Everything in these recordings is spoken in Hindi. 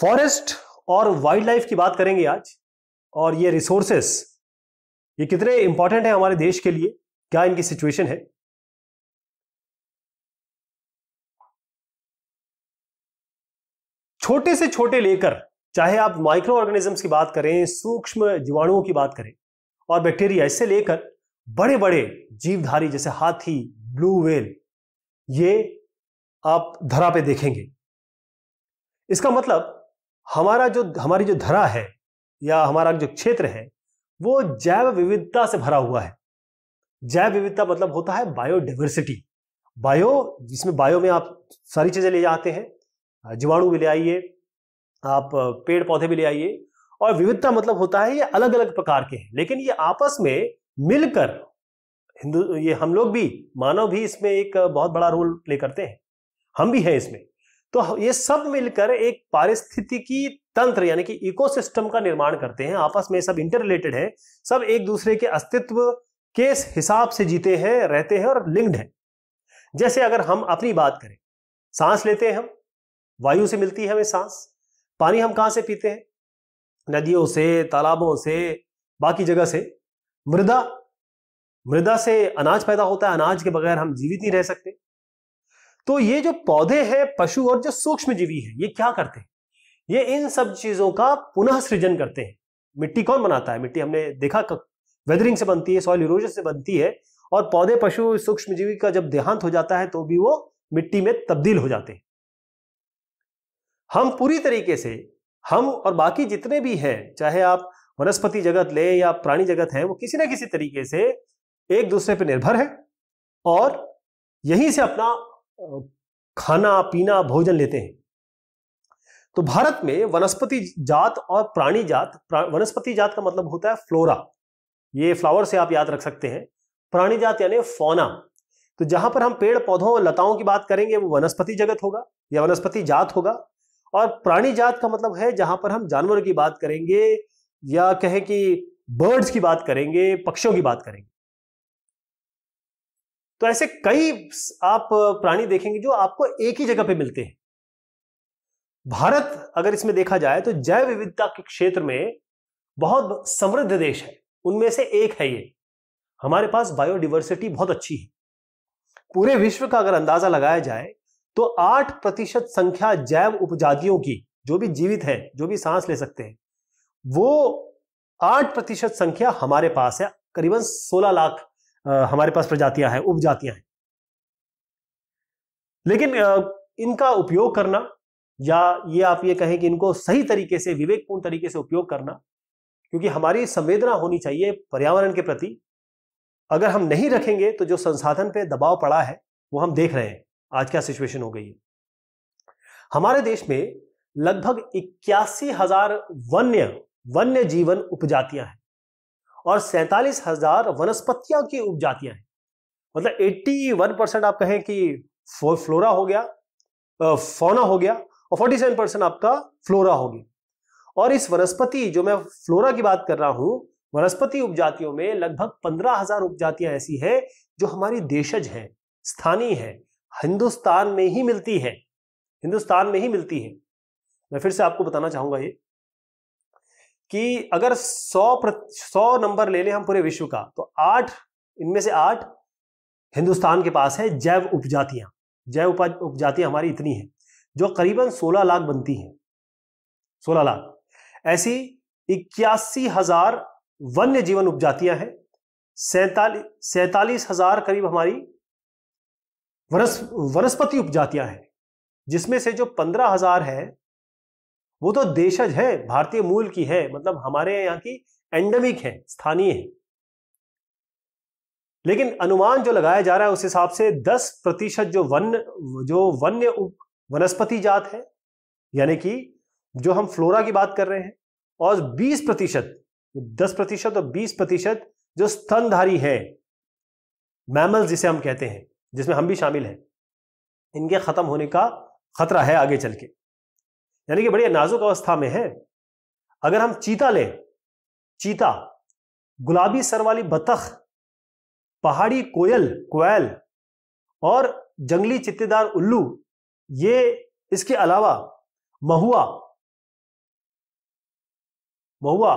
फॉरेस्ट और वाइल्ड लाइफ की बात करेंगे आज और ये रिसोर्सेस ये कितने इंपॉर्टेंट है हमारे देश के लिए क्या इनकी सिचुएशन है छोटे से छोटे लेकर चाहे आप माइक्रो ऑर्गेनिजम्स की बात करें सूक्ष्म जीवाणुओं की बात करें और बैक्टीरिया इससे लेकर बड़े बड़े जीवधारी जैसे हाथी ब्लू वेल ये आप धरा पे देखेंगे इसका मतलब हमारा जो हमारी जो धरा है या हमारा जो क्षेत्र है वो जैव विविधता से भरा हुआ है जैव विविधता मतलब होता है बायोडाइवर्सिटी बायो जिसमें बायो में आप सारी चीज़ें ले जाते हैं जीवाणु भी ले आइए आप पेड़ पौधे भी ले आइए और विविधता मतलब होता है ये अलग अलग प्रकार के हैं लेकिन ये आपस में मिलकर हिंदू ये हम लोग भी मानव भी इसमें एक बहुत बड़ा रोल प्ले करते हैं हम भी हैं इसमें तो ये सब मिलकर एक पारिस्थितिकी तंत्र यानी कि इकोसिस्टम का निर्माण करते हैं आपस में सब इंटर रिलेटेड है सब एक दूसरे के अस्तित्व के हिसाब से जीते हैं रहते हैं और लिंक्ड है जैसे अगर हम अपनी बात करें सांस लेते हैं हम वायु से मिलती है हमें सांस पानी हम कहाँ से पीते हैं नदियों से तालाबों से बाकी जगह से मृदा मृदा से अनाज पैदा होता है अनाज के बगैर हम जीवित नहीं रह सकते तो ये जो पौधे हैं पशु और जो सूक्ष्म जीवी है ये क्या करते हैं ये इन सब चीजों का पुनः सृजन करते हैं मिट्टी कौन बनाता है मिट्टी हमने देखा वेदरिंग से बनती है सॉइल इरोजन से बनती है और पौधे पशु सूक्ष्म जीवी का जब देहांत हो जाता है तो भी वो मिट्टी में तब्दील हो जाते हैं हम पूरी तरीके से हम और बाकी जितने भी हैं चाहे आप वनस्पति जगत ले या प्राणी जगत है वो किसी ना किसी तरीके से एक दूसरे पर निर्भर है और यहीं से अपना खाना पीना भोजन लेते हैं तो भारत में वनस्पति जात और प्राणी जात प्रा, वनस्पति जात का मतलब होता है फ्लोरा ये फ्लावर से आप याद रख सकते हैं प्राणी जात यानी फोना तो जहां पर हम पेड़ पौधों और लताओं की बात करेंगे वो वनस्पति जगत होगा या वनस्पति जात होगा और प्राणी जात का मतलब है जहां पर हम जानवरों की बात करेंगे या कहें कि बर्ड्स की बात करेंगे पक्षियों की बात करेंगे तो ऐसे कई आप प्राणी देखेंगे जो आपको एक ही जगह पे मिलते हैं भारत अगर इसमें देखा जाए तो जैव विविधता के क्षेत्र में बहुत समृद्ध देश है उनमें से एक है ये हमारे पास बायोडिवर्सिटी बहुत अच्छी है पूरे विश्व का अगर अंदाजा लगाया जाए तो आठ प्रतिशत संख्या जैव उपजातियों की जो भी जीवित है जो भी सांस ले सकते हैं वो आठ प्रतिशत संख्या हमारे पास है करीबन सोलह लाख हमारे पास प्रजातियां हैं उपजातियां हैं लेकिन इनका उपयोग करना या ये आप ये कहें कि इनको सही तरीके से विवेकपूर्ण तरीके से उपयोग करना क्योंकि हमारी संवेदना होनी चाहिए पर्यावरण के प्रति अगर हम नहीं रखेंगे तो जो संसाधन पे दबाव पड़ा है वो हम देख रहे हैं आज क्या सिचुएशन हो गई है हमारे देश में लगभग इक्यासी हजार वन्य वन्य जीवन उपजातियां हैं और सैंतालीस हजार वनस्पतियों की उपजातियां हैं मतलब 81 परसेंट आप कहें कि फ्लोरा हो गया फोना हो गया और 47 परसेंट आपका फ्लोरा हो गया और इस वनस्पति जो मैं फ्लोरा की बात कर रहा हूं वनस्पति उपजातियों में लगभग पंद्रह हजार उपजातियां ऐसी हैं जो हमारी देशज हैं स्थानीय है हिंदुस्तान में ही मिलती है हिंदुस्तान में ही मिलती है मैं फिर से आपको बताना चाहूंगा ये कि अगर 100 सौ नंबर ले लें हम पूरे विश्व का तो आठ इनमें से आठ हिंदुस्तान के पास है जैव उपजातियां जैव उपजातियां हमारी इतनी है जो करीबन 16 लाख बनती हैं 16 लाख ऐसी इक्यासी हजार वन्य जीवन उपजातियां हैं सैतालीस सैतालीस हजार करीब हमारी वनस्पति उपजातियां हैं जिसमें से जो पंद्रह हजार है वो तो देशज है भारतीय मूल की है मतलब हमारे यहाँ की एंडेमिक है स्थानीय है लेकिन अनुमान जो लगाया जा रहा है उस हिसाब से 10 प्रतिशत जो वन्य जो वन्य वनस्पति जात है यानी कि जो हम फ्लोरा की बात कर रहे हैं और 20 प्रतिशत दस प्रतिशत और 20 प्रतिशत जो स्तनधारी है मैमल्स जिसे हम कहते हैं जिसमें हम भी शामिल हैं इनके खत्म होने का खतरा है आगे चल के यानी कि बड़ी नाजुक अवस्था में है अगर हम चीता लें चीता गुलाबी सर वाली बतख पहाड़ी कोयल कोयल और जंगली चित्तेदार उल्लू ये इसके अलावा महुआ महुआ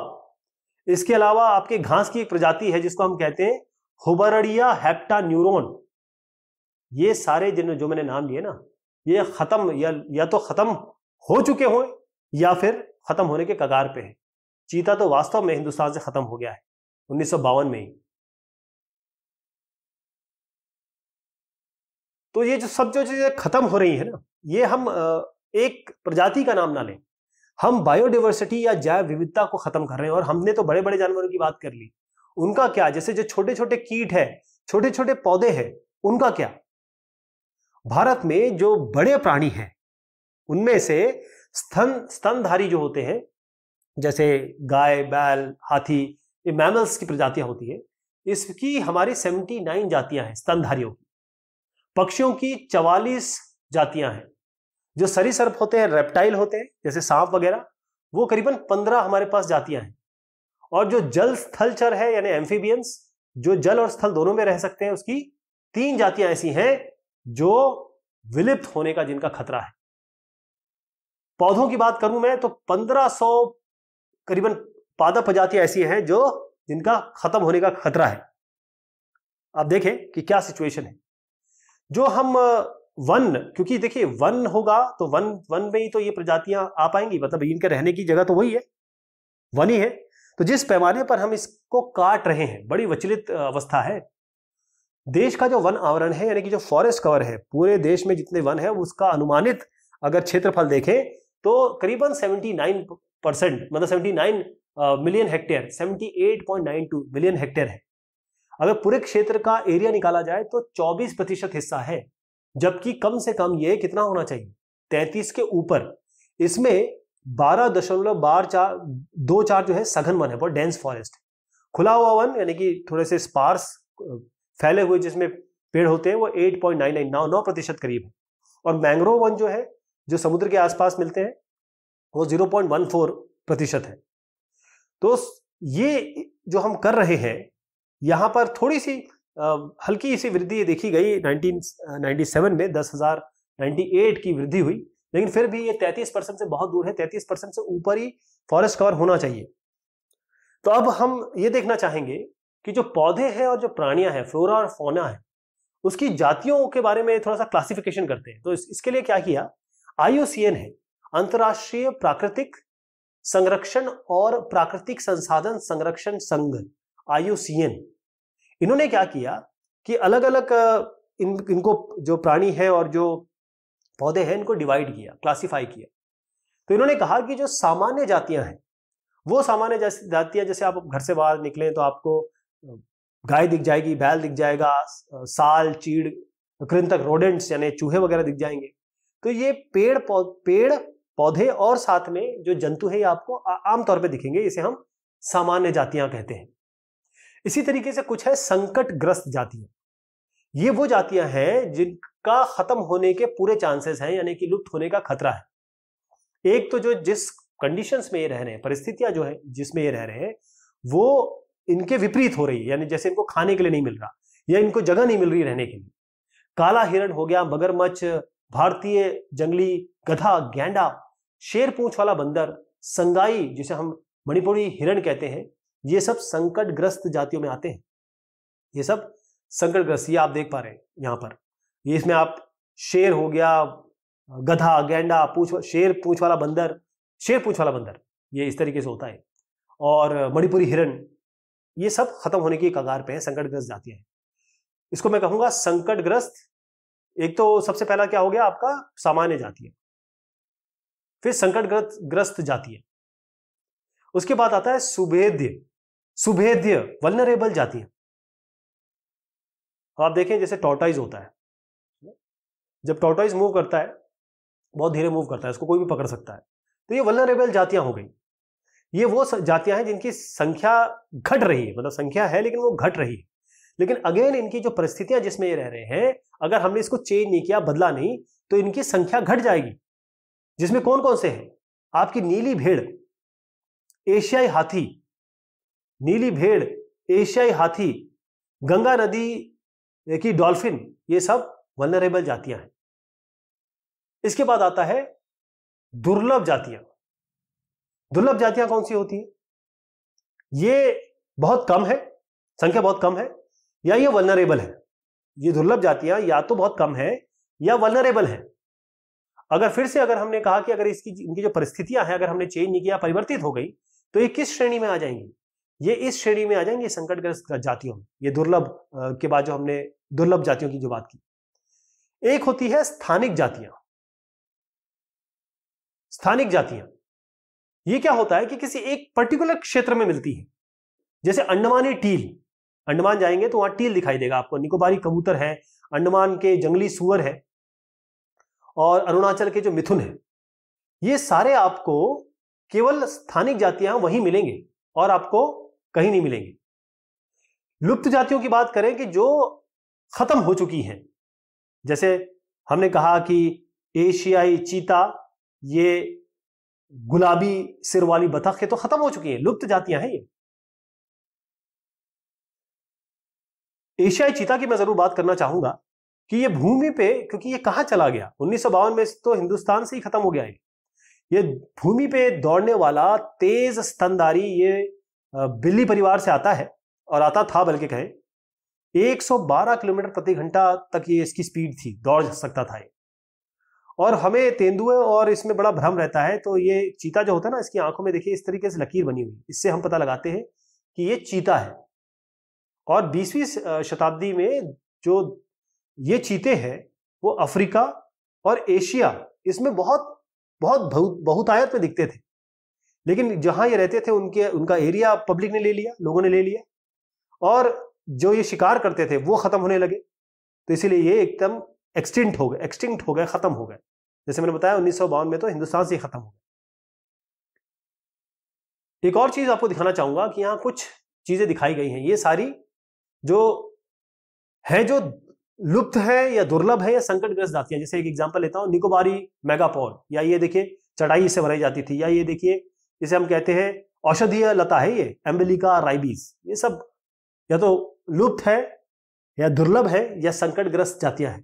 इसके अलावा आपके घास की एक प्रजाति है जिसको हम कहते हैं हुबरड़िया हैप्टा न्यूरोन ये सारे जिन जो मैंने नाम लिए ना ये खत्म या या तो खत्म हो चुके हों या फिर खत्म होने के कगार पे है चीता तो वास्तव में हिंदुस्तान से खत्म हो गया है उन्नीस में ही तो ये जो सब जो चीजें खत्म हो रही है ना ये हम एक प्रजाति का नाम ना लें हम बायोडिवर्सिटी या जैव विविधता को खत्म कर रहे हैं और हमने तो बड़े बड़े जानवरों की बात कर ली उनका क्या जैसे जो छोटे छोटे कीट है छोटे छोटे पौधे हैं उनका क्या भारत में जो बड़े प्राणी हैं उनमें से स्तन स्तनधारी जो होते हैं जैसे गाय बैल हाथी ये मैमल्स की प्रजातियां होती है इसकी हमारी सेवेंटी नाइन जातियां हैं स्तनधारियों की पक्षियों की चवालीस जातियां हैं जो सरीसर्प होते हैं रेप्टाइल होते हैं जैसे सांप वगैरह वो करीबन पंद्रह हमारे पास जातियां हैं और जो जल स्थल चर है यानी एम्फीबियंस जो जल और स्थल दोनों में रह सकते हैं उसकी तीन जातियां ऐसी हैं जो विलुप्त होने का जिनका खतरा है पौधों की बात करूं मैं तो 1500 करीबन पादप प्रजातियां ऐसी हैं जो जिनका खत्म होने का खतरा है आप देखें कि क्या सिचुएशन है जो हम वन क्योंकि देखिए वन होगा तो वन वन में ही तो ये प्रजातियां आ पाएंगी मतलब इनके रहने की जगह तो वही है वन ही है तो जिस पैमाने पर हम इसको काट रहे हैं बड़ी विचलित अवस्था है देश का जो वन आवरण है यानी कि जो फॉरेस्ट कवर है पूरे देश में जितने वन है उसका अनुमानित अगर क्षेत्रफल देखें तो करीबन 79 परसेंट मतलब 79 मिलियन हेक्टेयर 78.92 मिलियन हेक्टेयर है अगर पूरे क्षेत्र का एरिया निकाला जाए तो 24 प्रतिशत हिस्सा है जबकि कम से कम ये कितना होना चाहिए 33 के ऊपर इसमें बारह दशमलव बार चार दो चार जो है सघन वन है बहुत डेंस फॉरेस्ट खुला हुआ वन यानी कि थोड़े से स्पार्स फैले हुए जिसमें पेड़ होते हैं वो एट पॉइंट नाइन नाइन नौ नौ प्रतिशत करीब है और मैंग्रोव वन जो है जो समुद्र के आसपास मिलते हैं वो 0.14 प्रतिशत है तो ये जो हम कर रहे हैं यहाँ पर थोड़ी सी हल्की सी वृद्धि देखी गई 1997 में 10,098 की वृद्धि हुई लेकिन फिर भी ये 33 परसेंट से बहुत दूर है 33 परसेंट से ऊपर ही फॉरेस्ट कवर होना चाहिए तो अब हम ये देखना चाहेंगे कि जो पौधे हैं और जो प्राणियां हैं फ्लोरा और फोना है उसकी जातियों के बारे में थोड़ा सा क्लासिफिकेशन करते हैं तो इस, इसके लिए क्या किया आईओसीएन है अंतर्राष्ट्रीय प्राकृतिक संरक्षण और प्राकृतिक संसाधन संरक्षण संघ आईयूसीएन इन्होंने क्या किया कि अलग अलग इन इनको जो प्राणी है और जो पौधे हैं इनको डिवाइड किया क्लासिफाई किया तो इन्होंने कहा कि जो सामान्य जातियां हैं वो सामान्य जातियां जैसे आप घर से बाहर निकले तो आपको गाय दिख जाएगी बैल दिख जाएगा साल चीड़ कृंतक रोडेंट्स यानी चूहे वगैरह दिख जाएंगे तो ये पेड़ पेड़ पौधे और साथ में जो जंतु है ये आपको आमतौर पर दिखेंगे इसे हम सामान्य जातियां कहते हैं इसी तरीके से कुछ है संकट ग्रस्त जातियां ये वो जातियां हैं जिनका खत्म होने के पूरे चांसेस हैं यानी कि लुप्त होने का खतरा है एक तो जो जिस कंडीशंस में ये रह रहे हैं परिस्थितियां जो है जिसमें ये रह रहे हैं वो इनके विपरीत हो रही है यानी जैसे इनको खाने के लिए नहीं मिल रहा या इनको जगह नहीं मिल रही रहने के लिए काला हिरण हो गया मगरमच्छ भारतीय जंगली गधा गैंडा शेर पूंछ वाला बंदर संगाई जिसे हम मणिपुरी हिरण कहते हैं ये सब संकटग्रस्त जातियों में आते हैं ये सब संकटग्रस्त ये आप देख पा रहे हैं यहाँ पर ये इसमें आप शेर हो गया गधा गेंडा पूछ शेर पूछ वाला बंदर शेर पूछ वाला बंदर ये इस तरीके से होता है और मणिपुरी हिरण ये सब खत्म होने की कगार पे है संकटग्रस्त जातियां हैं इसको मैं कहूंगा संकटग्रस्त एक तो सबसे पहला क्या हो गया आपका सामान्य जातीय फिर संकट ग्रस्त जातीय उसके बाद आता है सुभेद्य सुभेद्य वलनरेबल जातीय आप देखें जैसे टोटाइज होता है जब टोटाइज मूव करता है बहुत धीरे मूव करता है उसको कोई भी पकड़ सकता है तो ये वलनरेबल जातियां हो गई ये वो जातियां हैं जिनकी संख्या घट रही है मतलब संख्या है लेकिन वो घट रही है लेकिन अगेन इनकी जो परिस्थितियां जिसमें ये रह रहे हैं अगर हमने इसको चेंज नहीं किया बदला नहीं तो इनकी संख्या घट जाएगी जिसमें कौन कौन से हैं आपकी नीली भेड़ एशियाई हाथी नीली भेड़ एशियाई हाथी गंगा नदी की डॉल्फिन ये सब वनरेबल जातियां हैं इसके बाद आता है दुर्लभ जातियां दुर्लभ जातियां कौन सी होती है ये बहुत कम है संख्या बहुत कम है या ये वलनरेबल है ये दुर्लभ जातियां या तो बहुत कम है या वलनरेबल है अगर फिर से अगर हमने कहा कि अगर इसकी इनकी जो परिस्थितियां हैं अगर हमने चेंज नहीं किया परिवर्तित हो गई तो ये किस श्रेणी में आ जाएंगी ये इस श्रेणी में आ जाएंगे संकटग्रस्त जातियों में ये दुर्लभ के बाद जो हमने दुर्लभ जातियों की जो बात की एक होती है स्थानिक जातियां स्थानिक जातियां ये क्या होता है कि किसी एक पर्टिकुलर क्षेत्र में मिलती है जैसे अंडमानी टील अंडमान जाएंगे तो वहां टील दिखाई देगा आपको निकोबारी कबूतर है अंडमान के जंगली सुअर है और अरुणाचल के जो मिथुन है ये सारे आपको केवल स्थानिक जातियां वहीं मिलेंगे और आपको कहीं नहीं मिलेंगे लुप्त जातियों की बात करें कि जो खत्म हो चुकी हैं जैसे हमने कहा कि एशियाई चीता ये गुलाबी सिर वाली बतख है तो खत्म हो चुकी है लुप्त जातियां हैं ये एशियाई चीता की मैं जरूर बात करना चाहूंगा कि ये भूमि पे क्योंकि ये कहाँ चला गया उन्नीस में तो हिंदुस्तान से ही खत्म हो गया ये ये भूमि पे दौड़ने वाला तेज स्तनधारी ये बिल्ली परिवार से आता है और आता था बल्कि कहें 112 किलोमीटर प्रति घंटा तक ये इसकी स्पीड थी दौड़ सकता था ये और हमें तेंदुए और इसमें बड़ा भ्रम रहता है तो ये चीता जो होता है ना इसकी आंखों में देखिए इस तरीके से लकीर बनी हुई इससे हम पता लगाते हैं कि ये चीता है और बीसवीं शताब्दी में जो ये चीते हैं वो अफ्रीका और एशिया इसमें बहुत बहुत बहुतायत में दिखते थे लेकिन जहां ये रहते थे उनके उनका एरिया पब्लिक ने ले लिया लोगों ने ले लिया और जो ये शिकार करते थे वो खत्म होने लगे तो इसीलिए ये एकदम एक्सटिंक्ट हो गए एक्सटिंक्ट हो गए खत्म हो गए जैसे मैंने बताया उन्नीस में तो हिंदुस्तान से खत्म हो गए एक और चीज आपको दिखाना चाहूंगा कि यहाँ कुछ चीजें दिखाई गई हैं ये सारी जो है जो लुप्त है या दुर्लभ है या संकटग्रस्त जातियां जैसे एक एग्जांपल लेता हूं निकोबारी मेगापॉड या ये देखिए चढ़ाई से बनाई जाती थी या ये देखिए जिसे हम कहते हैं औषधीय लता है ये एम्बेलिका राइबीज ये सब या तो लुप्त है या दुर्लभ है या संकटग्रस्त जातियां हैं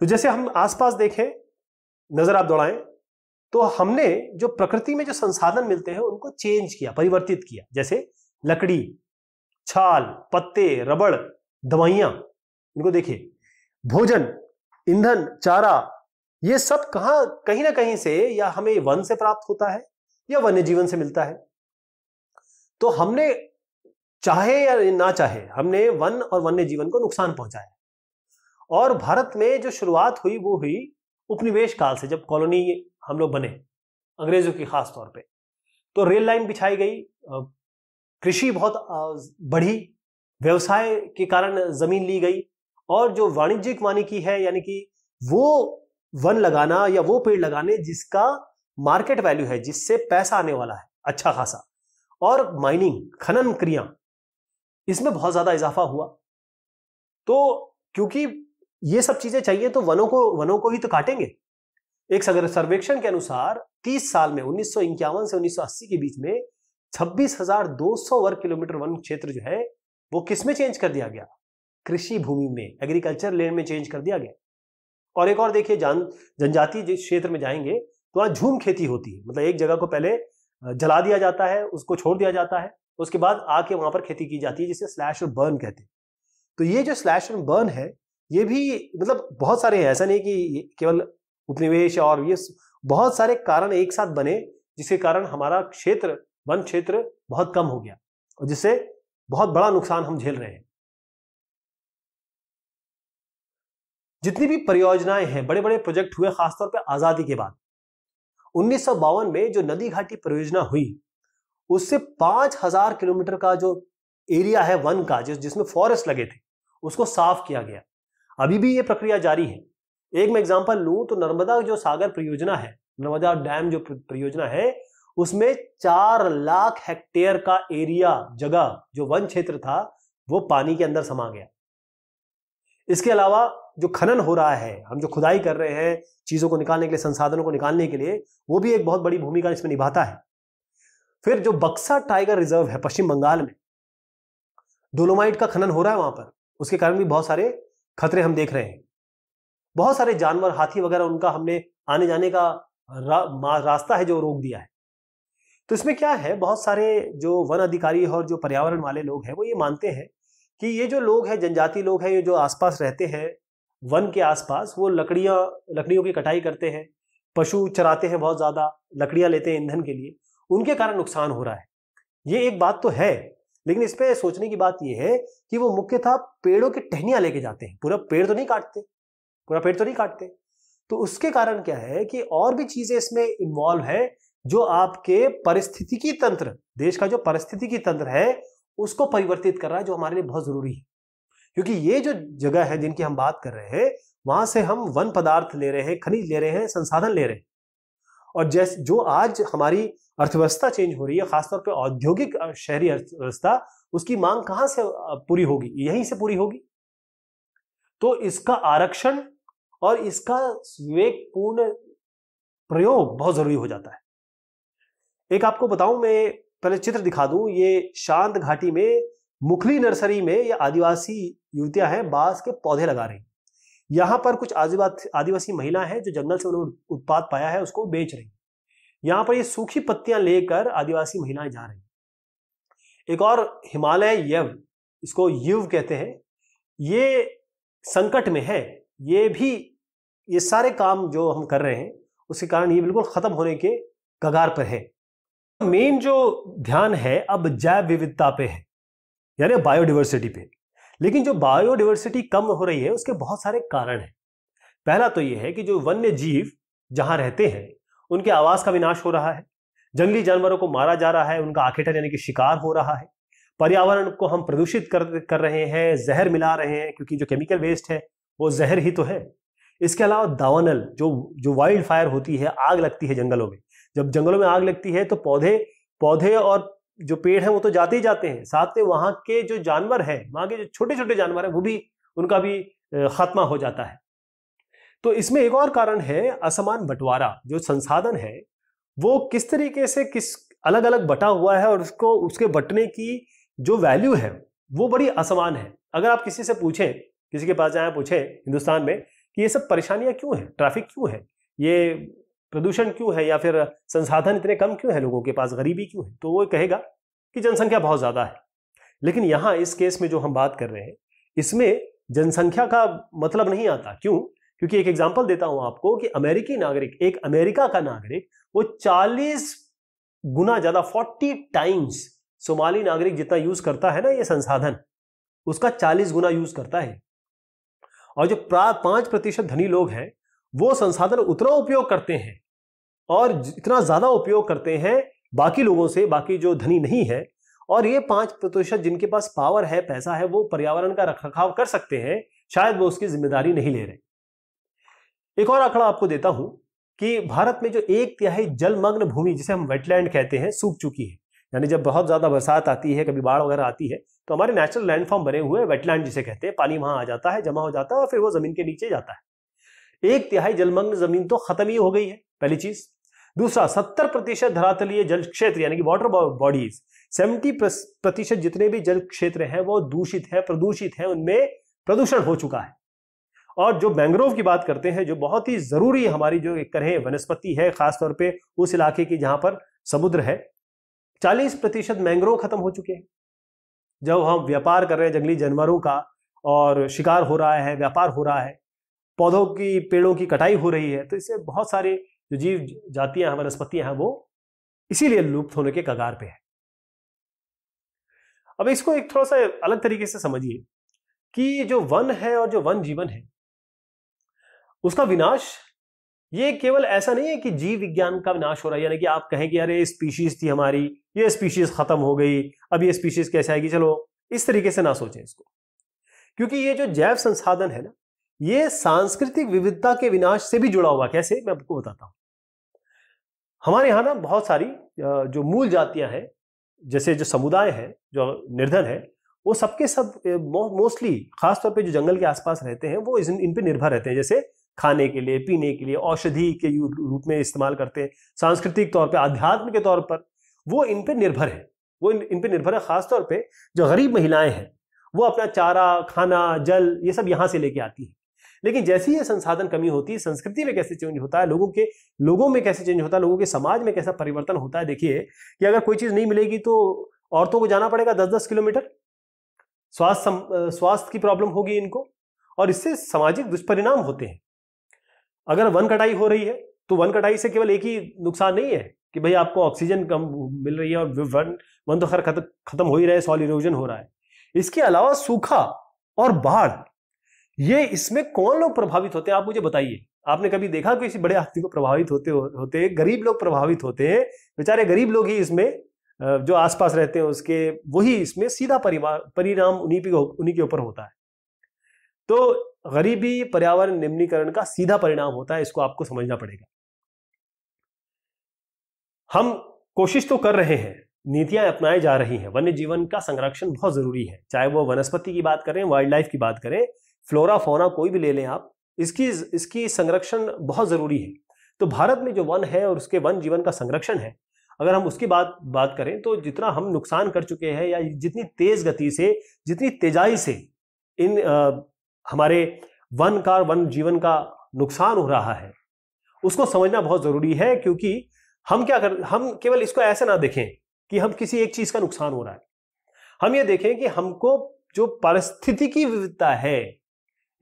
तो जैसे हम आसपास देखें नजर आप दौड़ाएं तो हमने जो प्रकृति में जो संसाधन मिलते हैं उनको चेंज किया परिवर्तित किया जैसे लकड़ी छाल पत्ते रबड़ दवाइयां इनको देखिए भोजन ईंधन चारा ये सब कहा कहीं ना कहीं से या हमें वन से प्राप्त होता है या वन्य जीवन से मिलता है तो हमने चाहे या ना चाहे हमने वन और वन्य जीवन को नुकसान पहुंचाया और भारत में जो शुरुआत हुई वो हुई उपनिवेश काल से जब कॉलोनी हम लोग बने अंग्रेजों की खास तौर पे तो रेल लाइन बिछाई गई कृषि बहुत बढ़ी व्यवसाय के कारण जमीन ली गई और जो वाणिज्यिक वानिकी है यानी कि वो वन लगाना या वो पेड़ लगाने जिसका मार्केट वैल्यू है जिससे पैसा आने वाला है अच्छा खासा और माइनिंग खनन क्रिया इसमें बहुत ज्यादा इजाफा हुआ तो क्योंकि ये सब चीजें चाहिए तो वनों को वनों को ही तो काटेंगे एक सर्वेक्षण के अनुसार 30 साल में उन्नीस से 1980 के बीच में 26,200 वर्ग किलोमीटर वन क्षेत्र जो है वो किसमें चेंज कर दिया गया कृषि भूमि में एग्रीकल्चर लैंड में चेंज कर दिया गया और एक और देखिए जान जनजाति जिस क्षेत्र में जाएंगे तो वहां झूम खेती होती है मतलब एक जगह को पहले जला दिया जाता है उसको छोड़ दिया जाता है उसके बाद आके वहां पर खेती की जाती है जिसे स्लैश और बर्न कहते हैं तो ये जो स्लैश और बर्न है ये भी मतलब बहुत सारे हैं ऐसा नहीं कि केवल उपनिवेश और ये बहुत सारे कारण एक साथ बने जिसके कारण हमारा क्षेत्र वन क्षेत्र बहुत कम हो गया और जिससे बहुत बड़ा नुकसान हम झेल रहे हैं जितनी भी परियोजनाएं हैं बड़े बड़े प्रोजेक्ट हुए खासतौर पर आजादी के बाद उन्नीस में जो नदी घाटी परियोजना हुई उससे पांच हजार किलोमीटर का जो एरिया है वन का जिस जिसमें फॉरेस्ट लगे थे उसको साफ किया गया अभी भी ये प्रक्रिया जारी है एक मैं एग्जांपल लूं तो नर्मदा जो सागर परियोजना है नर्मदा डैम जो परियोजना है उसमें चार लाख हेक्टेयर का एरिया जगह जो वन क्षेत्र था वो पानी के अंदर समा गया इसके अलावा जो खनन हो रहा है हम जो खुदाई कर रहे हैं चीजों को निकालने के लिए संसाधनों को निकालने के लिए वो भी एक बहुत बड़ी भूमिका इसमें निभाता है फिर जो बक्सा टाइगर रिजर्व है पश्चिम बंगाल में डोलोमाइट का खनन हो रहा है वहां पर उसके कारण भी बहुत सारे खतरे हम देख रहे हैं बहुत सारे जानवर हाथी वगैरह उनका हमने आने जाने का रा, रास्ता है जो रोक दिया है तो इसमें क्या है बहुत सारे जो वन अधिकारी और जो पर्यावरण वाले लोग हैं वो ये मानते हैं कि ये जो लोग हैं जनजाति लोग हैं ये जो आसपास रहते हैं वन के आसपास वो लकड़ियाँ लकड़ियों की कटाई करते हैं पशु चराते हैं बहुत ज़्यादा लकड़ियाँ लेते हैं ईंधन के लिए उनके कारण नुकसान हो रहा है ये एक बात तो है लेकिन इस पर सोचने की बात यह है कि वो मुख्यतः पेड़ों की टहनियाँ लेके जाते हैं पूरा पेड़ तो नहीं काटते पूरा पेड़ तो नहीं काटते तो उसके कारण क्या है कि और भी चीज़ें इसमें इन्वॉल्व है जो आपके परिस्थितिकी तंत्र देश का जो परिस्थितिकी तंत्र है उसको परिवर्तित कर रहा है जो हमारे लिए बहुत जरूरी है क्योंकि ये जो जगह है जिनकी हम बात कर रहे हैं वहां से हम वन पदार्थ ले रहे हैं खनिज ले रहे हैं संसाधन ले रहे हैं और जैसे जो आज हमारी अर्थव्यवस्था चेंज हो रही है खासतौर पर औद्योगिक शहरी अर्थव्यवस्था उसकी मांग कहां से पूरी होगी यहीं से पूरी होगी तो इसका आरक्षण और इसका विवेकपूर्ण प्रयोग बहुत जरूरी हो जाता है एक आपको बताऊं मैं पहले चित्र दिखा दूं ये शांत घाटी में मुखली नर्सरी में ये आदिवासी युवतियां हैं बांस के पौधे लगा रही यहाँ पर कुछ आदिवासी महिला है जो जंगल से उन्होंने उत्पाद पाया है उसको बेच रही यहाँ पर ये सूखी पत्तियां लेकर आदिवासी महिलाएं जा रही एक और हिमालय यव इसको युव कहते हैं ये संकट में है ये भी ये सारे काम जो हम कर रहे हैं उसके कारण ये बिल्कुल खत्म होने के कगार पर है मेन जो ध्यान है अब जैव विविधता पे है यानी बायोडिवर्सिटी पे लेकिन जो बायोडिवर्सिटी कम हो रही है उसके बहुत सारे कारण हैं पहला तो यह है कि जो वन्य जीव जहां रहते हैं उनके आवास का विनाश हो रहा है जंगली जानवरों को मारा जा रहा है उनका आखेटा यानी कि शिकार हो रहा है पर्यावरण को हम प्रदूषित कर कर रहे हैं जहर मिला रहे हैं क्योंकि जो केमिकल वेस्ट है वो जहर ही तो है इसके अलावा दावानल जो जो वाइल्ड फायर होती है आग लगती है जंगलों में जब जंगलों में आग लगती है तो पौधे पौधे और जो पेड़ है वो तो जाते ही जाते हैं साथ में वहाँ के जो जानवर है वहाँ के जो छोटे छोटे जानवर हैं वो भी उनका भी खात्मा हो जाता है तो इसमें एक और कारण है असमान बंटवारा जो संसाधन है वो किस तरीके से किस अलग अलग बटा हुआ है और उसको उसके बटने की जो वैल्यू है वो बड़ी असमान है अगर आप किसी से पूछें किसी के पास जाए पूछें हिंदुस्तान में कि ये सब परेशानियां क्यों है ट्रैफिक क्यों है ये प्रदूषण क्यों है या फिर संसाधन इतने कम क्यों है लोगों के पास गरीबी क्यों है तो वो कहेगा कि जनसंख्या बहुत ज़्यादा है लेकिन यहाँ इस केस में जो हम बात कर रहे हैं इसमें जनसंख्या का मतलब नहीं आता क्यों क्योंकि एक एग्जाम्पल देता हूं आपको कि अमेरिकी नागरिक एक अमेरिका का नागरिक वो 40 गुना ज्यादा 40 टाइम्स सोमाली नागरिक जितना यूज करता है ना ये संसाधन उसका 40 गुना यूज करता है और जो पांच प्रतिशत धनी लोग हैं वो संसाधन उतना उपयोग करते हैं और इतना ज़्यादा उपयोग करते हैं बाकी लोगों से बाकी जो धनी नहीं है और ये पांच प्रतिशत जिनके पास पावर है पैसा है वो पर्यावरण का रखरखाव कर सकते हैं शायद वो उसकी जिम्मेदारी नहीं ले रहे एक और आंकड़ा आपको देता हूं कि भारत में जो एक तिहाई जलमग्न भूमि जिसे हम वेटलैंड कहते हैं सूख चुकी है यानी जब बहुत ज़्यादा बरसात आती है कभी बाढ़ वगैरह आती है तो हमारे नेचुरल लैंडफॉर्म बने हुए वेटलैंड जिसे कहते हैं पानी वहां आ जाता है जमा हो जाता है और फिर वो ज़मीन के नीचे जाता है एक तिहाई जलमग्न जमीन तो खत्म ही हो गई है पहली चीज दूसरा सत्तर प्रतिशत धरातलीय जल क्षेत्र यानी कि वाटर बॉडीज सेवेंटी प्रतिशत जितने भी जल क्षेत्र हैं वो दूषित हैं प्रदूषित हैं उनमें प्रदूषण हो चुका है और जो मैंग्रोव की बात करते हैं जो बहुत ही जरूरी हमारी जो करें वनस्पति है खासतौर पे उस इलाके की जहां पर समुद्र है 40 प्रतिशत मैंग्रोव खत्म हो चुके हैं जब हम व्यापार कर रहे हैं जंगली जानवरों का और शिकार हो रहा है व्यापार हो रहा है पौधों की पेड़ों की कटाई हो रही है तो इससे बहुत सारे जो जीव जातियां हैं वनस्पतियां हैं वो इसीलिए लुप्त होने के कगार पे है अब इसको एक थोड़ा सा अलग तरीके से समझिए कि जो वन है और जो वन जीवन है उसका विनाश ये केवल ऐसा नहीं है कि जीव विज्ञान का विनाश हो रहा है यानी कि आप कहें कि अरे स्पीशीज थी हमारी ये स्पीशीज खत्म हो गई अब ये स्पीशीज कैसे आएगी चलो इस तरीके से ना सोचें इसको क्योंकि ये जो जैव संसाधन है ना ये सांस्कृतिक विविधता के विनाश से भी जुड़ा हुआ कैसे मैं आपको बताता हूँ हमारे यहाँ ना बहुत सारी जो मूल जातियां हैं जैसे जो समुदाय है जो निर्धन है वो सबके सब मोस्टली खासतौर पे जो जंगल के आसपास रहते हैं वो इन, इन पे निर्भर रहते हैं जैसे खाने के लिए पीने के लिए औषधि के रूप में इस्तेमाल करते हैं सांस्कृतिक तौर पे अध्यात्म के तौर पर वो इन पे निर्भर है वो इन, इन पे निर्भर है खासतौर पे जो गरीब महिलाएं हैं वो अपना चारा खाना जल ये सब यहाँ से लेके आती है लेकिन जैसे ही ये संसाधन कमी होती है संस्कृति में कैसे चेंज होता है लोगों के लोगों में कैसे चेंज होता है लोगों के समाज में कैसा परिवर्तन होता है देखिए कि अगर कोई चीज़ नहीं मिलेगी तो औरतों को जाना पड़ेगा दस दस किलोमीटर स्वास्थ्य स्वास्थ्य की प्रॉब्लम होगी इनको और इससे सामाजिक दुष्परिणाम होते हैं अगर वन कटाई हो रही है तो वन कटाई से केवल एक ही नुकसान नहीं है कि भाई आपको ऑक्सीजन कम मिल रही है और वन वन तो खैर खत्म हो ही रहा है सॉल इरोजन हो रहा है इसके अलावा सूखा और बाढ़ ये इसमें कौन लोग प्रभावित होते हैं आप मुझे बताइए आपने कभी देखा किसी बड़े आदमी को प्रभावित होते होते गरीब लोग प्रभावित होते हैं बेचारे गरीब लोग ही इसमें जो आसपास रहते हैं उसके वही इसमें सीधा परिणाम उन्हीं पे उन्हीं के ऊपर होता है तो गरीबी पर्यावरण निम्नीकरण का सीधा परिणाम होता है इसको आपको समझना पड़ेगा हम कोशिश तो कर रहे हैं नीतियां अपनाई जा रही हैं वन्य जीवन का संरक्षण बहुत जरूरी है चाहे वो वनस्पति की बात करें वाइल्ड लाइफ की बात करें फ्लोरा फोना कोई भी ले लें आप इसकी इसकी संरक्षण बहुत ज़रूरी है तो भारत में जो वन है और उसके वन जीवन का संरक्षण है अगर हम उसकी बात बात करें तो जितना हम नुकसान कर चुके हैं या जितनी तेज़ गति से जितनी तेजाई से इन आ, हमारे वन का वन जीवन का नुकसान हो रहा है उसको समझना बहुत ज़रूरी है क्योंकि हम क्या कर हम केवल इसको ऐसे ना देखें कि हम किसी एक चीज़ का नुकसान हो रहा है हम ये देखें कि हमको जो पारिस्थितिकी विविधता है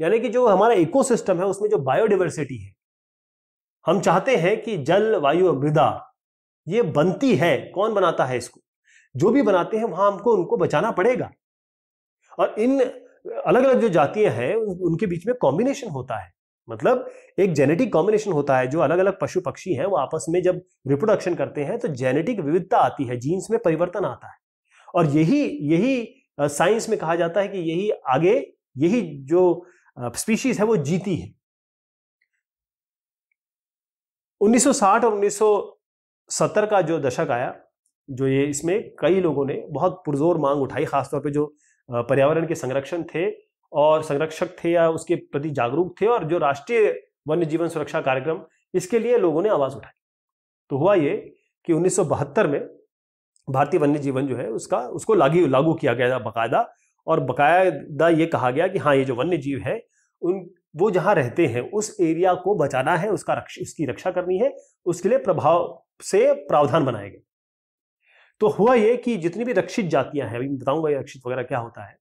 यानी कि जो हमारा इकोसिस्टम है उसमें जो बायोडिवर्सिटी है हम चाहते हैं कि जल वायु मृदा ये बनती है कौन बनाता है इसको जो भी बनाते हैं वहां हमको उनको बचाना पड़ेगा और इन अलग अलग जो जातियां हैं उनके बीच में कॉम्बिनेशन होता है मतलब एक जेनेटिक कॉम्बिनेशन होता है जो अलग अलग पशु पक्षी हैं वो आपस में जब रिप्रोडक्शन करते हैं तो जेनेटिक विविधता आती है जीन्स में परिवर्तन आता है और यही यही साइंस में कहा जाता है कि यही आगे यही जो स्पीशीज है वो जीती है 1960 और 1970 का जो दशक आया जो ये इसमें कई लोगों ने बहुत पुरजोर मांग उठाई खासतौर पे जो पर्यावरण के संरक्षण थे और संरक्षक थे या उसके प्रति जागरूक थे और जो राष्ट्रीय वन्य जीवन सुरक्षा कार्यक्रम इसके लिए लोगों ने आवाज उठाई तो हुआ ये कि 1972 में भारतीय वन्य जीवन जो है उसका उसको लागू लागू किया गया था बाकायदा और बकायदा ये कहा गया कि हाँ ये जो वन्य जीव है उन वो जहाँ रहते हैं उस एरिया को बचाना है उसका रक्ष, उसकी रक्षा करनी है उसके लिए प्रभाव से प्रावधान बनाए गए तो हुआ ये कि जितनी भी रक्षित जातियां हैं अभी बताऊंगा ये रक्षित वगैरह क्या होता है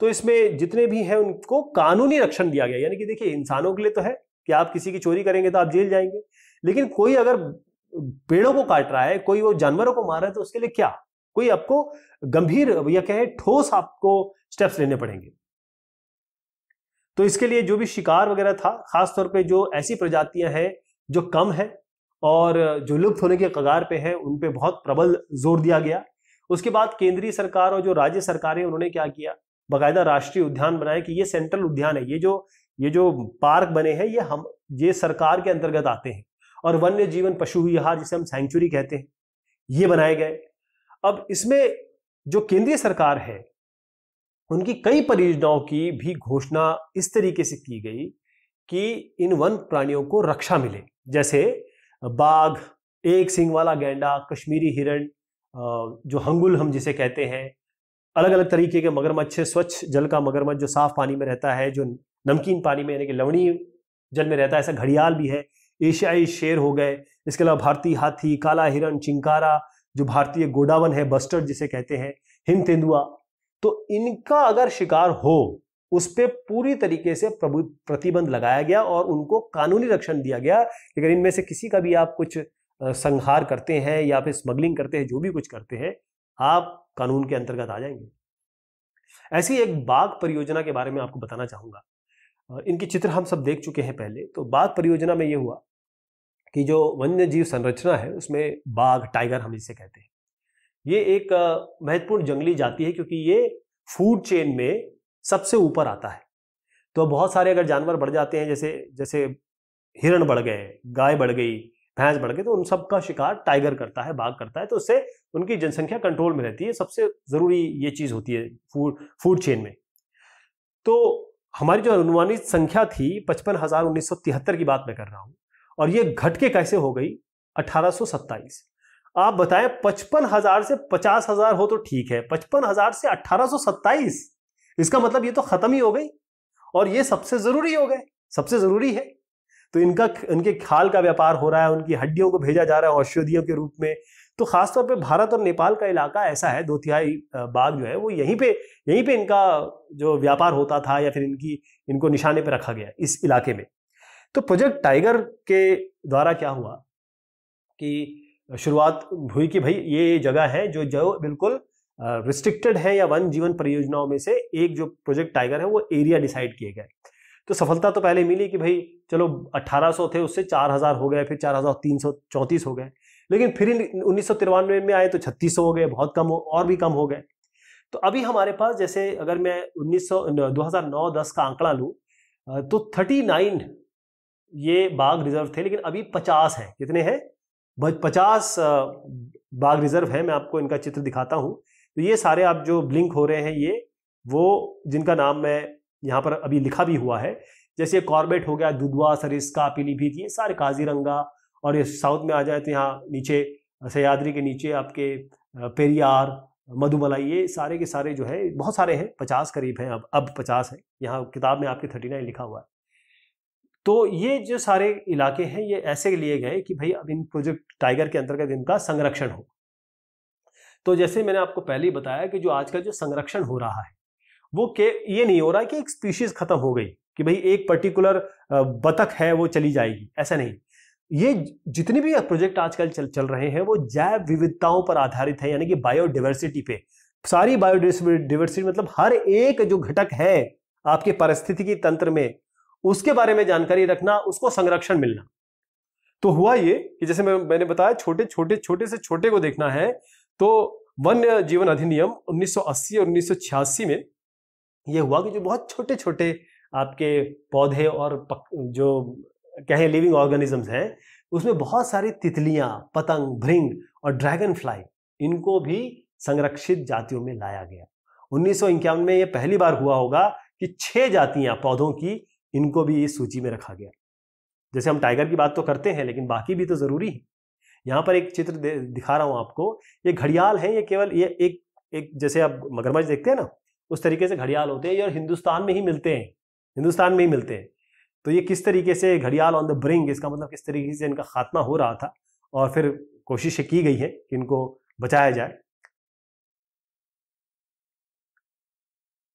तो इसमें जितने भी हैं उनको कानूनी रक्षण दिया गया यानी कि देखिए इंसानों के लिए तो है कि आप किसी की चोरी करेंगे तो आप जेल जाएंगे लेकिन कोई अगर पेड़ों को काट रहा है कोई वो जानवरों को मार रहा है तो उसके लिए क्या कोई आपको गंभीर या कहे ठोस आपको स्टेप्स लेने पड़ेंगे तो इसके लिए जो भी शिकार वगैरह था खासतौर पे जो ऐसी प्रजातियां हैं जो कम है और जो लुप्त होने के कगार पे है उन पे बहुत प्रबल जोर दिया गया उसके बाद केंद्रीय सरकार और जो राज्य सरकारें उन्होंने क्या किया बाकायदा राष्ट्रीय उद्यान बनाए कि ये सेंट्रल उद्यान है ये जो ये जो पार्क बने हैं ये हम ये सरकार के अंतर्गत आते हैं और वन्य जीवन पशु विहार जिसे हम सेंचुरी कहते हैं ये बनाए गए अब इसमें जो केंद्रीय सरकार है उनकी कई परियोजनाओं की भी घोषणा इस तरीके से की गई कि इन वन प्राणियों को रक्षा मिले जैसे बाघ एक सिंग वाला गेंडा कश्मीरी हिरण जो हंगुल हम जिसे कहते हैं अलग अलग तरीके के मगरमच्छ स्वच्छ जल का मगरमच्छ जो साफ पानी में रहता है जो नमकीन पानी में यानी कि लवणीय जल में रहता है ऐसा घड़ियाल भी है एशियाई शेर हो गए इसके अलावा भारतीय हाथी काला हिरण चिंकारा जो भारतीय गोडावन है बस्टर्ड जिसे कहते हैं हिम तेंदुआ तो इनका अगर शिकार हो उस पर पूरी तरीके से प्रतिबंध लगाया गया और उनको कानूनी रक्षण दिया गया लेकिन इनमें से किसी का भी आप कुछ संहार करते हैं या फिर स्मगलिंग करते हैं जो भी कुछ करते हैं आप कानून के अंतर्गत आ जाएंगे ऐसी एक बाघ परियोजना के बारे में आपको बताना चाहूंगा इनकी चित्र हम सब देख चुके हैं पहले तो बाघ परियोजना में यह हुआ कि जो वन्य जीव संरचना है उसमें बाघ टाइगर हम जिसे कहते हैं ये एक महत्वपूर्ण जंगली जाति है क्योंकि ये फूड चेन में सबसे ऊपर आता है तो बहुत सारे अगर जानवर बढ़ जाते हैं जैसे जैसे हिरण बढ़ गए गाय बढ़ गई भैंस बढ़ गई तो उन सब का शिकार टाइगर करता है बाघ करता है तो उससे उनकी जनसंख्या कंट्रोल में रहती है सबसे ज़रूरी ये चीज़ होती है फूड फूड चेन में तो हमारी जो अनुमानित संख्या थी पचपन हज़ार उन्नीस सौ तिहत्तर की बात मैं कर रहा हूँ और ये घट के कैसे हो गई अठारह सौ सत्ताईस आप बताएं पचपन हजार से पचास हजार हो तो ठीक है पचपन हजार से अट्ठारह सत्ताईस इसका मतलब ये तो खत्म ही हो गई और ये सबसे जरूरी हो गए सबसे जरूरी है तो इनका इनके खाल का व्यापार हो रहा है उनकी हड्डियों को भेजा जा रहा है औषधियों के रूप में तो खासतौर पे भारत और नेपाल का इलाका ऐसा है दो तिहाई बाग जो है वो यहीं पे यहीं पे इनका जो व्यापार होता था या फिर इनकी इनको निशाने पे रखा गया इस इलाके में तो प्रोजेक्ट टाइगर के द्वारा क्या हुआ कि शुरुआत हुई कि भाई ये जगह है जो जो बिल्कुल रिस्ट्रिक्टेड है या वन जीवन परियोजनाओं में से एक जो प्रोजेक्ट टाइगर है वो एरिया डिसाइड किए गए तो सफलता तो पहले मिली कि भाई चलो 1800 थे उससे 4000 हो गए फिर 4334 हो गए लेकिन फिर उन्नीस में आए तो 3600 हो गए बहुत कम हो और भी कम हो गए तो अभी हमारे पास जैसे अगर मैं 1900 2009-10 का आंकड़ा लूँ तो 39 ये बाघ रिजर्व थे लेकिन अभी 50 हैं कितने हैं पचास बाघ रिजर्व है मैं आपको इनका चित्र दिखाता हूँ तो ये सारे आप जो ब्लिंक हो रहे हैं ये वो जिनका नाम मैं यहाँ पर अभी लिखा भी हुआ है जैसे कॉर्बेट हो गया दुधवा सरिस्का पीलीभीत ये सारे काजीरंगा और ये साउथ में आ जाए तो यहाँ नीचे सयाद्री के नीचे आपके पेरियार मधुमलाई ये सारे के सारे जो है बहुत सारे हैं पचास करीब हैं अब अब पचास हैं यहाँ किताब में आपके थर्टी नाइन लिखा हुआ है तो ये जो सारे इलाके हैं ये ऐसे लिए गए कि भाई अब इन प्रोजेक्ट टाइगर के अंतर्गत इनका संरक्षण हो तो जैसे मैंने आपको पहले ही बताया कि जो आजकल जो संरक्षण हो रहा है वो के ये नहीं हो रहा कि एक स्पीशीज खत्म हो गई कि भाई एक पर्टिकुलर बतख है वो चली जाएगी ऐसा नहीं ये जितने भी प्रोजेक्ट आजकल चल चल रहे हैं वो जैव विविधताओं पर आधारित है यानी कि बायोडिवर्सिटी पे सारी बायोडिवर्सिटी मतलब हर एक जो घटक है आपके पारिस्थितिकी तंत्र में उसके बारे में जानकारी रखना उसको संरक्षण मिलना तो हुआ ये कि जैसे मैं मैंने बताया छोटे छोटे छोटे से छोटे को देखना है तो वन्य जीवन अधिनियम 1980 और 1986 में यह हुआ कि जो बहुत छोटे छोटे आपके पौधे और पक, जो कहें लिविंग ऑर्गेनिजम्स हैं उसमें बहुत सारी तितलियां पतंग भृंग और ड्रैगन फ्लाई इनको भी संरक्षित जातियों में लाया गया उन्नीस में यह पहली बार हुआ होगा कि छह जातियां पौधों की इनको भी इस सूची में रखा गया जैसे हम टाइगर की बात तो करते हैं लेकिन बाकी भी तो ज़रूरी है यहाँ पर एक चित्र दिखा रहा हूँ आपको ये घड़ियाल है ये केवल ये एक एक जैसे आप मगरमच्छ देखते हैं ना उस तरीके से घड़ियाल होते हैं ये और हिंदुस्तान में ही मिलते हैं हिंदुस्तान में ही मिलते हैं तो ये किस तरीके से घड़ियाल ऑन द ब्रिंग इसका मतलब किस तरीके से इनका खात्मा हो रहा था और फिर कोशिशें की गई हैं कि इनको बचाया जाए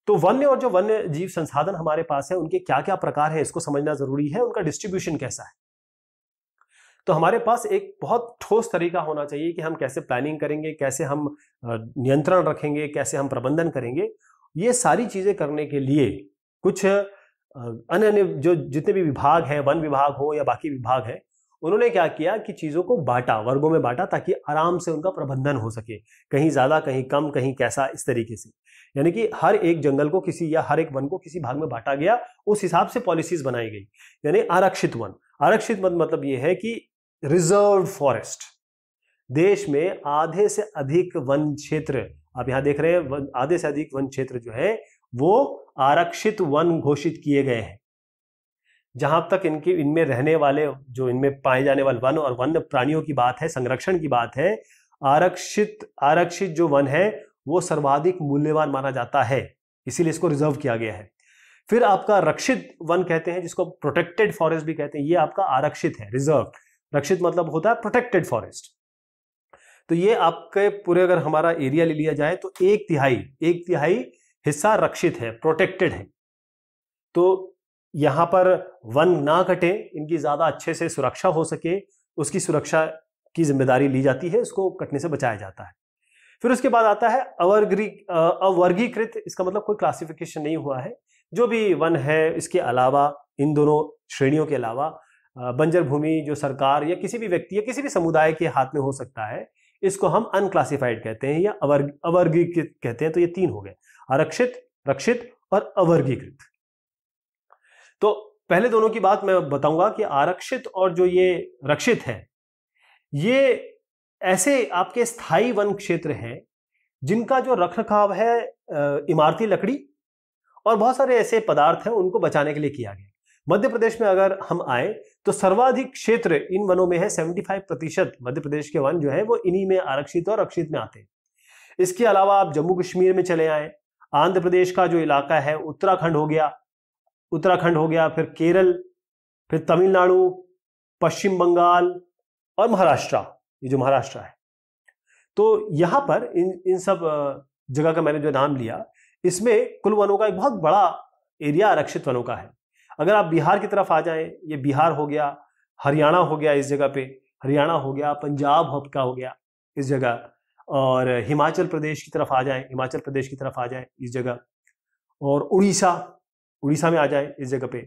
तो वन्य और जो वन्य जीव संसाधन हमारे पास है उनके क्या क्या प्रकार है इसको समझना जरूरी है उनका डिस्ट्रीब्यूशन कैसा है तो हमारे पास एक बहुत ठोस तरीका होना चाहिए कि हम कैसे प्लानिंग करेंगे कैसे हम नियंत्रण रखेंगे कैसे हम प्रबंधन करेंगे ये सारी चीजें करने के लिए कुछ अन्य अन्य जो जितने भी विभाग हैं वन विभाग हो या बाकी विभाग है उन्होंने क्या किया कि चीज़ों को बांटा वर्गों में बांटा ताकि आराम से उनका प्रबंधन हो सके कहीं ज़्यादा कहीं कम कहीं कैसा इस तरीके से यानी कि हर एक जंगल को किसी या हर एक वन को किसी भाग में बांटा गया उस हिसाब से पॉलिसीज बनाई गई यानी आरक्षित वन आरक्षित वन मतलब ये है कि रिजर्व फॉरेस्ट देश में आधे से अधिक वन क्षेत्र आप यहां देख रहे हैं आधे से अधिक वन क्षेत्र जो है वो आरक्षित वन घोषित किए गए हैं जहां तक इनके इनमें रहने वाले जो इनमें पाए जाने वाले वन और वन्य प्राणियों की बात है संरक्षण की बात है आरक्षित आरक्षित जो वन है वो सर्वाधिक मूल्यवान माना जाता है इसीलिए इसको रिजर्व किया गया है फिर आपका रक्षित वन कहते हैं जिसको प्रोटेक्टेड फॉरेस्ट भी कहते हैं ये आपका आरक्षित है रिजर्व रक्षित मतलब होता है प्रोटेक्टेड फॉरेस्ट तो ये आपके पूरे अगर हमारा एरिया ले लिया जाए तो एक तिहाई एक तिहाई हिस्सा रक्षित है प्रोटेक्टेड है तो यहाँ पर वन ना कटे इनकी ज़्यादा अच्छे से सुरक्षा हो सके उसकी सुरक्षा की जिम्मेदारी ली जाती है उसको कटने से बचाया जाता है फिर उसके बाद आता है अवर्गी अवर्गीकृत इसका मतलब कोई क्लासिफिकेशन नहीं हुआ है जो भी वन है इसके अलावा इन दोनों श्रेणियों के अलावा बंजर भूमि जो सरकार या किसी भी व्यक्ति या किसी भी समुदाय के हाथ में हो सकता है इसको हम अनक्लासिफाइड कहते हैं या अवर्ग अवर्गीकृत कहते हैं तो ये तीन हो गए आरक्षित रक्षित और अवर्गीकृत तो पहले दोनों की बात मैं बताऊंगा कि आरक्षित और जो ये रक्षित है ये ऐसे आपके स्थायी वन क्षेत्र हैं जिनका जो रख रखाव है इमारती लकड़ी और बहुत सारे ऐसे पदार्थ हैं उनको बचाने के लिए किया गया मध्य प्रदेश में अगर हम आए तो सर्वाधिक क्षेत्र इन वनों में है 75 प्रतिशत मध्य प्रदेश के वन जो है वो इन्हीं में आरक्षित और रक्षित में आते हैं इसके अलावा आप जम्मू कश्मीर में चले आए आंध्र प्रदेश का जो इलाका है उत्तराखंड हो गया उत्तराखंड हो गया फिर केरल फिर तमिलनाडु पश्चिम बंगाल और महाराष्ट्र ये जो महाराष्ट्र है तो यहाँ पर इन इन सब जगह का मैंने जो नाम लिया इसमें कुल वनों का एक बहुत बड़ा एरिया आरक्षित वनों का है अगर आप बिहार की तरफ आ जाएं ये बिहार हो गया हरियाणा हो गया इस जगह पे हरियाणा हो गया पंजाब का हो गया इस जगह और हिमाचल प्रदेश की तरफ आ जाए हिमाचल प्रदेश की तरफ आ जाए इस जगह और उड़ीसा उड़ीसा में आ जाए इस जगह पे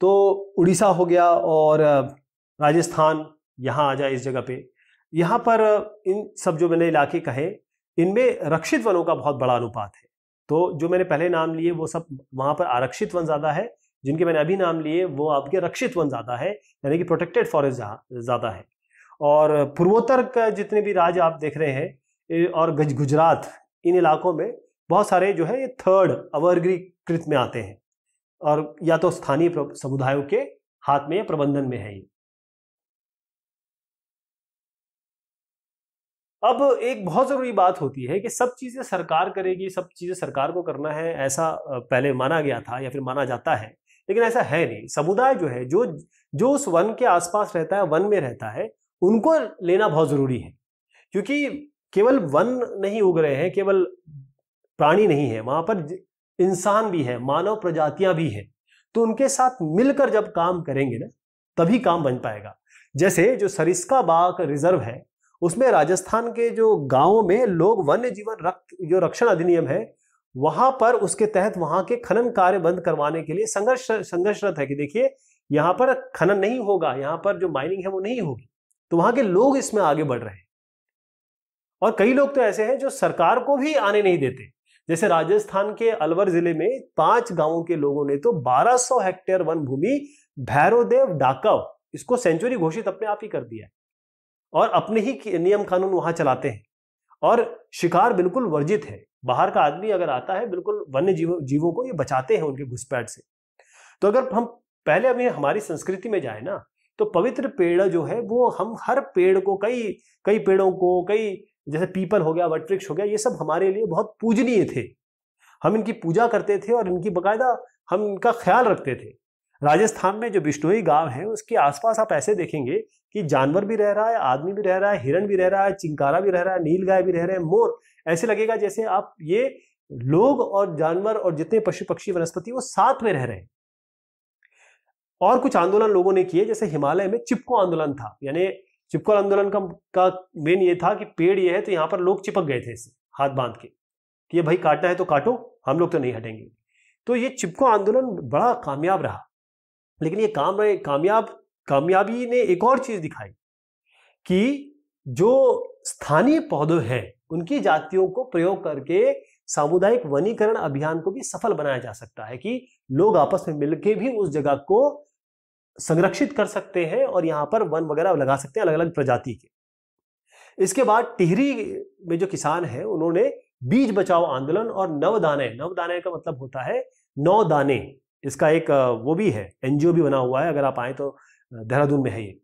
तो उड़ीसा हो गया और राजस्थान यहाँ आ जाए इस जगह पे यहाँ पर इन सब जो मैंने इलाके कहे इनमें रक्षित वनों का बहुत बड़ा अनुपात है तो जो मैंने पहले नाम लिए वो सब वहाँ पर आरक्षित वन ज़्यादा है जिनके मैंने अभी नाम लिए वो आपके रक्षित वन ज़्यादा है यानी कि प्रोटेक्टेड फॉरेस्ट ज़्यादा है और पूर्वोत्तर का जितने भी राज्य आप देख रहे हैं और गुजरात इन इलाकों में बहुत सारे जो है ये थर्ड कृत में आते हैं और या तो स्थानीय समुदायों के हाथ में या प्रबंधन में है ये अब एक बहुत ज़रूरी बात होती है कि सब चीज़ें सरकार करेगी सब चीज़ें सरकार को करना है ऐसा पहले माना गया था या फिर माना जाता है लेकिन ऐसा है नहीं समुदाय जो है जो जो उस वन के आसपास रहता है वन में रहता है उनको लेना बहुत ज़रूरी है क्योंकि केवल वन नहीं उग रहे हैं केवल प्राणी नहीं है वहाँ पर इंसान भी है मानव प्रजातियां भी हैं तो उनके साथ मिलकर जब काम करेंगे ना तभी काम बन पाएगा जैसे जो सरिस्का बाग रिजर्व है उसमें राजस्थान के जो गांवों में लोग वन्य जीवन रक्त जो रक्षण अधिनियम है वहां पर उसके तहत वहां के खनन कार्य बंद करवाने के लिए संघर्ष संघर्षरत है कि देखिए यहाँ पर खनन नहीं होगा यहाँ पर जो माइनिंग है वो नहीं होगी तो वहां के लोग इसमें आगे बढ़ रहे हैं और कई लोग तो ऐसे हैं जो सरकार को भी आने नहीं देते जैसे राजस्थान के अलवर जिले में पांच गांवों के लोगों ने तो 1200 हेक्टेयर वन भूमि भैरोदेव डाकव इसको सेंचुरी घोषित अपने आप ही कर दिया है और अपने ही नियम कानून वहां चलाते हैं और शिकार बिल्कुल वर्जित है बाहर का आदमी अगर आता है बिल्कुल वन्य जीव जीवों को ये बचाते हैं उनके घुसपैठ से तो अगर हम पहले अभी हमारी संस्कृति में जाए ना तो पवित्र पेड़ जो है वो हम हर पेड़ को कई कई पेड़ों को कई जैसे पीपल हो गया वटवृक्ष हो गया ये सब हमारे लिए बहुत पूजनीय थे हम इनकी पूजा करते थे और इनकी बाकायदा हम इनका ख्याल रखते थे राजस्थान में जो बिश्नोई गांव है उसके आसपास आप ऐसे देखेंगे कि जानवर भी रह रहा है आदमी भी रह रहा है हिरण भी रह रहा है चिंकारा भी रह रहा है नील गाय भी रह रहे हैं मोर ऐसे लगेगा जैसे आप ये लोग और जानवर और जितने पशु पक्षी वनस्पति वो साथ में रह रहे हैं और कुछ आंदोलन लोगों ने किए जैसे हिमालय में चिपको आंदोलन था यानी चिपको आंदोलन का का मेन ये था कि पेड़ ये है तो यहाँ पर लोग चिपक गए थे इसे हाथ बांध के कि ये भाई काटना है तो काटो हम लोग तो नहीं हटेंगे तो ये चिपको आंदोलन बड़ा कामयाब रहा लेकिन ये काम कामयाब कामयाबी ने एक और चीज दिखाई कि जो स्थानीय पौधे हैं उनकी जातियों को प्रयोग करके सामुदायिक वनीकरण अभियान को भी सफल बनाया जा सकता है कि लोग आपस में मिलकर भी उस जगह को संरक्षित कर सकते हैं और यहाँ पर वन वगैरह लगा सकते हैं अलग अलग प्रजाति के इसके बाद टिहरी में जो किसान है उन्होंने बीज बचाओ आंदोलन और नव दाने नव दाने का मतलब होता है नौ दाने इसका एक वो भी है एनजीओ भी बना हुआ है अगर आप आए तो देहरादून में है ये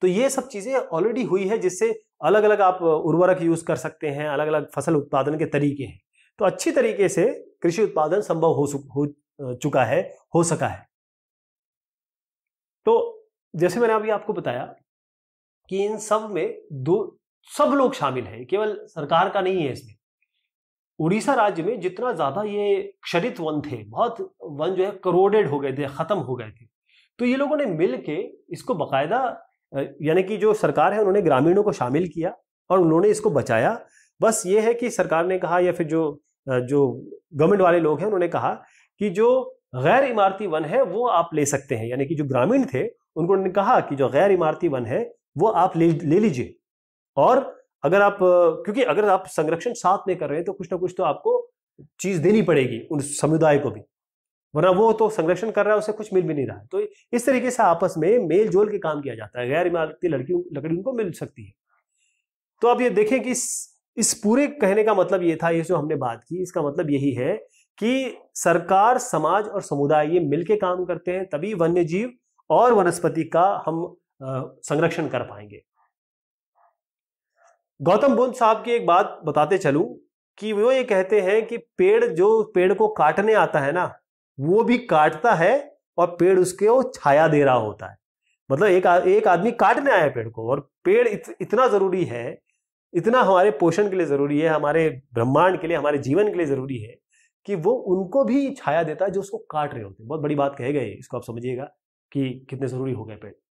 तो ये सब चीज़ें ऑलरेडी हुई है जिससे अलग अलग आप उर्वरक यूज़ कर सकते हैं अलग अलग फसल उत्पादन के तरीके हैं तो अच्छी तरीके से कृषि उत्पादन संभव हो, हो चुका है हो सका है तो जैसे मैंने अभी आपको बताया कि इन सब में दो सब लोग शामिल हैं केवल सरकार का नहीं है इसमें उड़ीसा राज्य में जितना ज़्यादा ये क्षरित वन थे बहुत वन जो है करोडेड हो गए थे ख़त्म हो गए थे तो ये लोगों ने मिल के इसको बाकायदा यानी कि जो सरकार है उन्होंने ग्रामीणों को शामिल किया और उन्होंने इसको बचाया बस ये है कि सरकार ने कहा या फिर जो जो गवर्नमेंट वाले लोग हैं उन्होंने कहा कि जो गैर इमारती वन है वो आप ले सकते हैं यानी कि जो ग्रामीण थे उनको उन्होंने कहा कि जो गैर इमारती वन है वो आप ले ले लीजिए और अगर आप क्योंकि अगर आप संरक्षण साथ में कर रहे हैं तो कुछ ना कुछ तो आपको चीज देनी पड़ेगी उन समुदाय को भी वरना वो तो संरक्षण कर रहा है उसे कुछ मिल भी नहीं रहा है तो इस तरीके से आपस में मेल जोल के काम किया जाता है गैर इमारती लड़कियों लकड़ी उनको मिल सकती है तो आप ये देखें कि इस, इस पूरे कहने का मतलब ये था ये जो हमने बात की इसका मतलब यही है कि सरकार समाज और समुदाय ये मिलके काम करते हैं तभी वन्य जीव और वनस्पति का हम संरक्षण कर पाएंगे गौतम बुद्ध साहब की एक बात बताते चलूं कि वो ये कहते हैं कि पेड़ जो पेड़ को काटने आता है ना वो भी काटता है और पेड़ उसके वो छाया दे रहा होता है मतलब एक एक आदमी काटने आया पेड़ को और पेड़ इत, इतना जरूरी है इतना हमारे पोषण के लिए जरूरी है हमारे ब्रह्मांड के लिए हमारे जीवन के लिए जरूरी है कि वो उनको भी छाया देता है जो उसको काट रहे होते हैं बहुत बड़ी बात कहे गए इसको आप समझिएगा कि कितने जरूरी हो गए पेड़